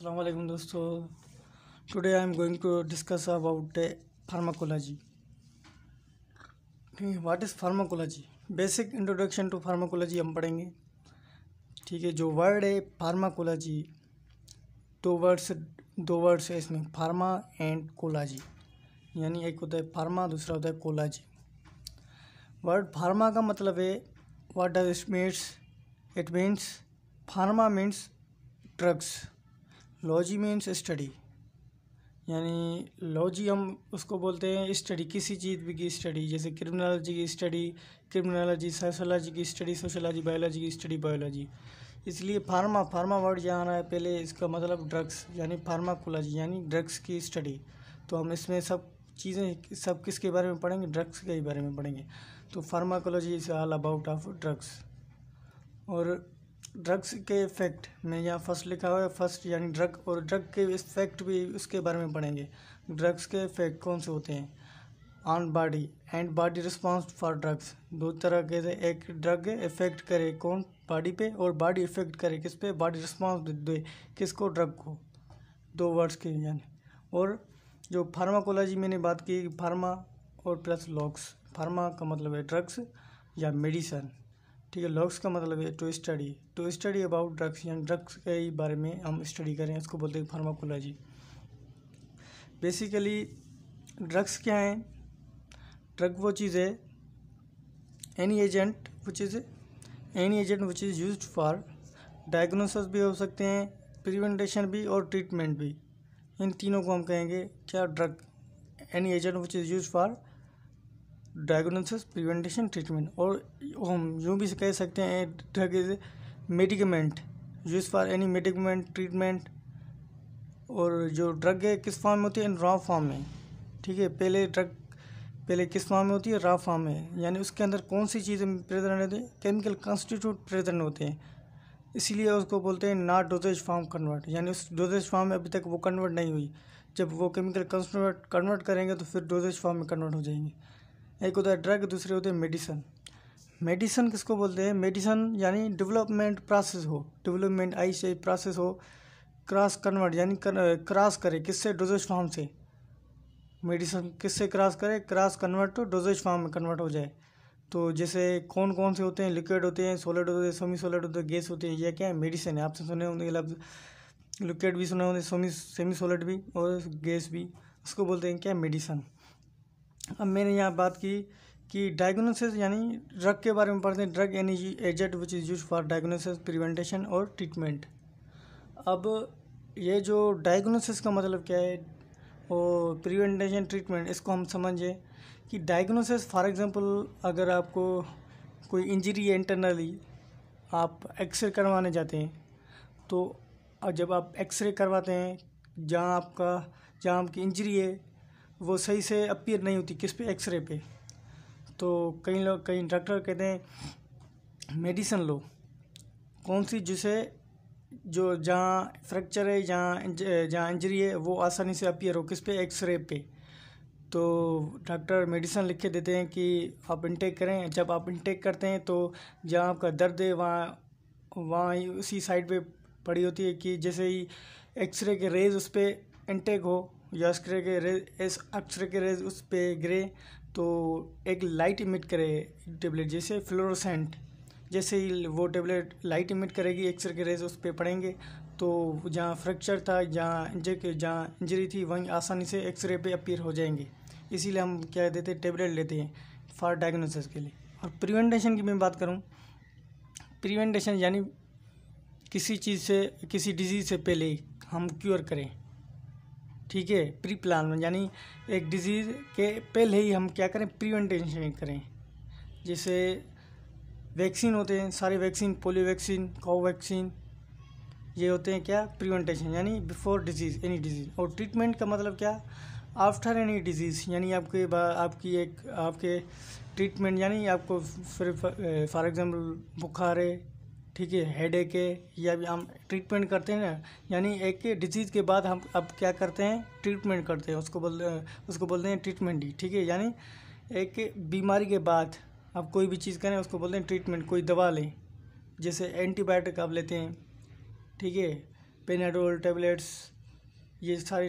Assalamualaikum दोस्तों today I am going to discuss about pharmacology what is pharmacology basic introduction to pharmacology हम पढ़ेंगे ठीक है जो वर्ड है फार्माकोलॉजी टू वर्ड्स दो वर्ड्स है इसमें फार्मा एंड कोलॉजी यानी एक होता है फार्मा दूसरा होता है कोलॉजी वर्ड फार्मा का मतलब है what does it means it means pharma means drugs logy means study यानी लॉजी हम उसको बोलते हैं स्टडी किसी चीज़ भी की स्टडी जैसे क्रिमिनोलॉजी की स्टडी क्रिमिनोलॉजी सोशोलॉजी की स्टडी सोशोलॉजी बायोलॉजी की स्टडी बायोलॉजी इसलिए फार्मा फार्मा वर्ड जहाँ आ रहा है पहले इसका मतलब ड्रग्स यानी फार्माकोलॉजी यानी ड्रग्स की स्टडी तो हम इसमें सब चीज़ें सब किसके बारे में पढ़ेंगे ड्रग्स के बारे में पढ़ेंगे तो pharmacology is all about of drugs और ड्रग्स के इफ़ेक्ट में यहाँ फर्स्ट लिखा हुआ है फर्स्ट यानी ड्रग और ड्रग के इफ़ेक्ट भी उसके बारे में पढ़ेंगे ड्रग्स के इफ़ेक्ट कौन से होते हैं on body and body response for drugs दो तरह के से एक ड्रग इफ़ेक्ट करे कौन बॉडी पे और बॉडी इफ़ेक्ट करे किस पे बॉडी रिस्पॉन्स दे किसको ड्रग को दो वर्ड्स के यानी और जो फार्माकोलॉजी मैंने बात की फार्मा और प्लस लॉक्स फार्मा का मतलब है ड्रग्स या मेडिसन ठीक है लॉक्स का मतलब है to study to study about drugs यानी ड्रग्स के बारे में हम स्टडी करें उसको बोलते हैं फार्माकोलॉजी बेसिकली ड्रग्स क्या हैं ड्रग वो चीज़ है एनी एजेंट वो चीज़ है any agent which is use for diagnosis भी हो सकते हैं प्रिवेंटेशन भी और ट्रीटमेंट भी इन तीनों को हम कहेंगे क्या drug any agent which is use for diagnosis prevention treatment और हम यूँ भी कह सकते हैं drug is medicament use for any medicament treatment और जो ड्रग है किस फॉर्म में होती है रॉ फॉर्म में ठीक है पहले ड्रग पहले किस फॉर्म में होती है रॉ फॉर्म में यानी उसके अंदर कौन सी चीज़ें प्रेजेंट होती हैं केमिकल कॉन्स्टिट्यूट प्रेजेंट होते हैं इसीलिए उसको बोलते हैं नॉट डोजेज फॉर्म कन्वर्ट यानी उस डोजेज फॉर्म में अभी तक वो कन्वर्ट नहीं हुई जब वो केमिकल कन्वर्ट कन्वर्ट करेंगे तो फिर डोजेज फॉर्म में कन्वर्ट हो जाएंगे एक होता है ड्रग दूसरे होते हैं मेडिसन मेडिसन किसको बोलते हैं मेडिसन यानी डेवलपमेंट प्रोसेस हो डेवलपमेंट आई से प्रोसेस हो क्रॉस कन्वर्ट यानी क्रॉस करे किससे डोजेज फॉर्म से मेडिसन किससे क्रॉस करे क्रॉस कन्वर्ट तो डोजेज फॉर्म में कन्वर्ट हो जाए तो जैसे कौन कौन से होते हैं लिक्विड होते हैं सोलिड होते हैं सेमी सोलिड होते हैं गैस होते हैं यह क्या है मेडिसिन है आपसे सुने होंगे लफ्ज लिक्विड भी सुने होंगे सेमी सेमी सोलिड भी और गैस भी उसको बोलते हैं क्या मेडिसन अब मैंने यहाँ बात की कि डायग्नोसिस यानी ड्रग के बारे में पढ़ते हैं drug any agent which is use for diagnosis prevention और ट्रीटमेंट अब ये जो डायग्नोसिस का मतलब क्या है और प्रिवेंटेशन ट्रीटमेंट इसको हम समझें कि डायग्नोसिस फॉर एग्ज़ाम्पल अगर आपको कोई इंजरी है इंटरनली आप एक्सरे करवाने जाते हैं तो जब आप एक्सरे करवाते हैं जहाँ आपका जहाँ आपकी इंजरी है वो सही से अपीयर नहीं होती किस पे एक्सरे पे तो कई लोग कई डॉक्टर कहते हैं मेडिसन लो कौन सी जिसे जो जहाँ फ्रैक्चर है जहाँ जहाँ इंजरी है वो आसानी से अपीयर हो किस पे एक्सरे पे तो डॉक्टर मेडिसिन लिख के देते हैं कि आप इंटेक करें जब आप इंटेक करते हैं तो जहाँ आपका दर्द है वहाँ वहाँ उसी साइड पे पड़ी होती है कि जैसे ही एक्सरे के रेज उस पर इंटेक हो या अक्षर के रेज इस अक्षर के रेज उस पर गिरे तो एक लाइट इमिट करे टेबलेट जैसे फ्लोरोसेंट जैसे ही वो टेबलेट लाइट इमिट करेगी एक्सरे के रेज उस पर पड़ेंगे तो जहाँ फ्रैक्चर था जहाँ इंजर जहाँ इंजरी थी वहीं आसानी से एक्सरे पे अपीयर हो जाएंगे इसीलिए हम क्या देते हैं टेबलेट लेते हैं फॉर डायग्नोसिस के लिए और प्रिवेंटेशन की मैं बात करूँ प्रिवेंटेशन यानी किसी चीज़ से किसी डिजीज़ से पहले हम क्योर करें ठीक है प्री प्लान में यानी एक डिजीज़ के पहले ही हम क्या करें प्रिवेंटेशन करें जैसे वैक्सीन होते हैं सारे वैक्सीन पोलियो वैक्सीन कोवैक्सीन ये होते हैं क्या प्रिवेंटेशन यानी बिफोर डिजीज़ एनी डिजीज़ और ट्रीटमेंट का मतलब क्या आफ्टर एनी डिजीज़ यानी आपके आपकी एक आपके ट्रीटमेंट यानी आपको फिर फॉर एग्ज़ाम्पल बुखार है ठीक है हेड एक है या भी हम ट्रीटमेंट करते हैं ना यानी एक डिजीज़ के बाद हम अब क्या करते हैं ट्रीटमेंट करते हैं उसको बोल उसको बोलते हैं ट्रीटमेंट ही ठीक है यानी एक बीमारी के बाद आप कोई भी चीज़ करें उसको बोलते हैं ट्रीटमेंट कोई दवा लें जैसे एंटीबायोटिक आप लेते हैं ठीक है पेनाडोल टेबलेट्स ये सारे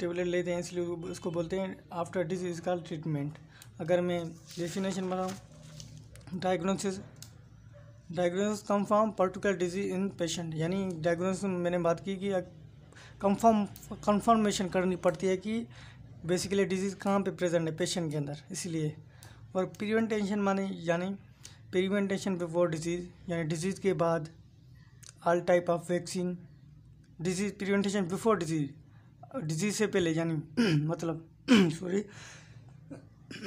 टेबलेट लेते हैं इसलिए उसको बोलते हैं आफ्टर डिजीज़ का ट्रीटमेंट अगर मैं डेफिनेशन बनाऊँ diagnosis diagnosis confirm particular disease in patient यानी डायग्नोसिस में मैंने बात की कि कंफर्म कंफर्मेशन करनी पड़ती है कि बेसिकली डिजीज़ कहाँ पे प्रेजेंट है पेशेंट के अंदर इसलिए और प्रिवेंटेशन माने यानी प्रिवेंटेशन बिफोर डिजीज़ यानी डिजीज़ के बाद all type of vaccine disease prevention before disease disease से पहले यानी मतलब सॉरी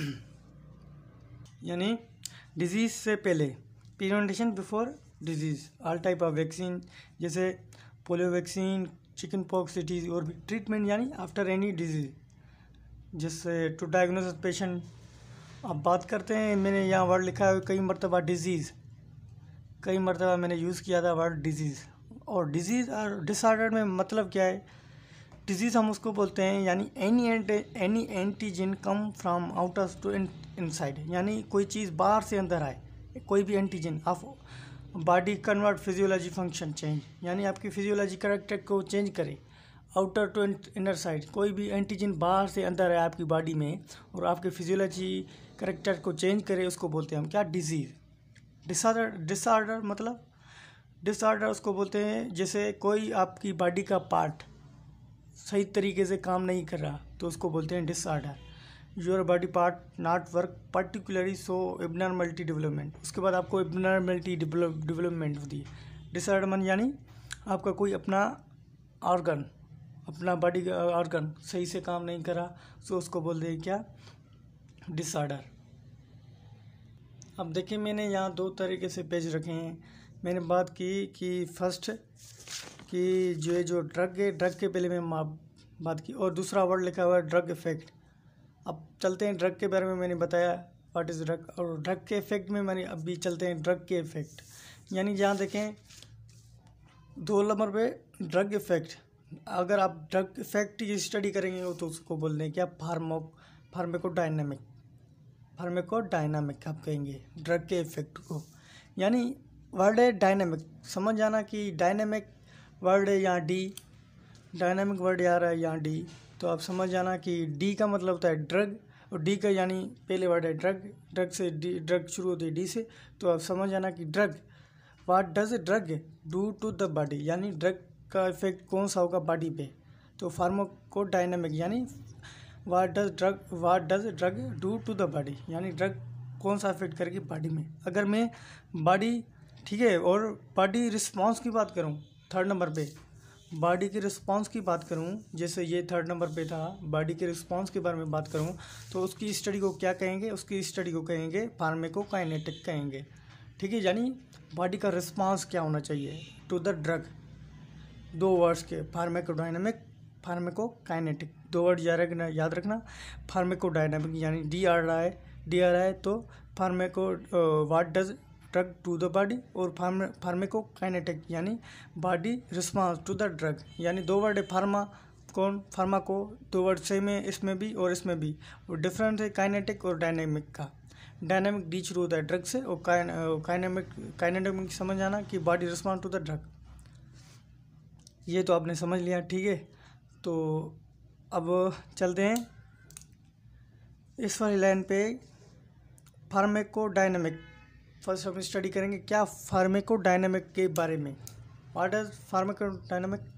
यानी डिजीज़ से पहले prevention before disease all type of vaccine जैसे पोलियो वैक्सीन चिकन पॉक्स सिटीज और भी ट्रीटमेंट यानी आफ्टर एनी डिजीज़ जैसे टू डायग्नोस पेशेंट अब बात करते हैं मैंने यहाँ वर्ड लिखा है कई मरतबा डिजीज़ कई मरतबा मैंने यूज़ किया था वर्ड डिजीज़ और डिजीज़ और डिसऑर्डर में मतलब क्या है डिजीज़ हम उसको बोलते हैं यानी any any antigen come from out of to inside यानी कोई चीज़ बाहर से अंदर आए कोई भी antigen of body convert physiology function change यानी आपकी फिजियोलॉजी करेक्टर को चेंज करे आउटर टू इनर साइड कोई भी एंटीजन बाहर से अंदर है आपकी बॉडी में और आपके फिजियोलॉजी करेक्टर को चेंज करे उसको बोलते हैं हम क्या डिजीज़ डिसऑर्डर डिसऑर्डर मतलब डिसऑर्डर उसको बोलते हैं जैसे कोई आपकी बॉडी का पार्ट सही तरीके से काम नहीं कर रहा तो उसको बोलते हैं disorder your body part not work particularly so abnormality development उसके बाद आपको एबनॉर्मलिटी डेवलपमेंट होती है डिसऑर्डमन यानी आपका कोई अपना ऑर्गन अपना बॉडी का ऑर्गन uh, सही से काम नहीं करा तो उसको बोल दें क्या डिसऑर्डर अब देखिए मैंने यहाँ दो तरीके से पेज रखे हैं मैंने बात की कि फर्स्ट कि जो है जो ड्रग है ड्रग के पहले मैं बात की और दूसरा वर्ड लिखा हुआ है ड्रग इफेक्ट अब चलते हैं ड्रग के बारे में मैंने बताया व्हाट इज़ ड्रग और ड्रग के इफ़ेक्ट में मैंने अभी चलते हैं ड्रग के इफ़ेक्ट यानी जहाँ देखें दो नंबर पे ड्रग इफ़ेक्ट अगर आप ड्रग इफ़ेक्ट की स्टडी करेंगे तो उसको बोल दें क्या pharmaco pharmacodynamic pharmacodynamic आप कहेंगे ड्रग के इफ़ेक्ट को यानी वर्ड है डायनामिक समझ जाना कि डायनामिक वर्ड है यहाँ डी डायनामिक वर्ड रहा है यहाँ डी तो आप समझ जाना कि डी का मतलब होता है ड्रग और डी का यानी पहले वर्ड है ड्रग ड्रग से डी ड्रग शुरू होती है डी से तो आप समझ जाना कि drug what does drug do to the body यानी ड्रग का इफेक्ट कौन सा होगा बॉडी पे तो फार्मोको डायनामिक यानी what does drug what does drug do to the body यानी ड्रग कौन सा इफेक्ट करेगी बॉडी में अगर मैं बॉडी ठीक है और बॉडी रिस्पॉन्स की बात करूँ थर्ड नंबर पे बॉडी के रिस्पांस की बात करूं जैसे ये थर्ड नंबर पे था बॉडी के रिस्पांस के बारे में बात करूं तो उसकी स्टडी को क्या कहेंगे उसकी स्टडी को कहेंगे फार्मेको काइनेटिक कहेंगे ठीक है यानी बॉडी का रिस्पांस क्या होना चाहिए टू द ड्रग दो वर्ड्स के फार्मेकोडाइनमिक फार्मेकोकाइनेटिक दो वर्ड याद रखना याद रखना फार्मेकोडाइनमिक यानी D R I D R I तो pharmaco what does drug to the body और फार्मेको फार्मेकोकाइनेटिक यानी body response to the drug यानी दो वर्ड है फार्मा कौन फार्मा को दो वर्ड सेम है इसमें भी और इसमें भी वो डिफरेंस है काइनेटिक और डायनेमिक का डायनेमिक डीच रू होता है ड्रग से और काइनेमिक काइनेटिक समझ आना कि body response to the drug ये तो आपने समझ लिया ठीक है तो अब चलते हैं इस वाली लाइन पे फार्मेको डायनेमिक फर्स्ट हम स्टडी करेंगे क्या फार्मेकोडायनेमिक के बारे में वाट इज डायनामिक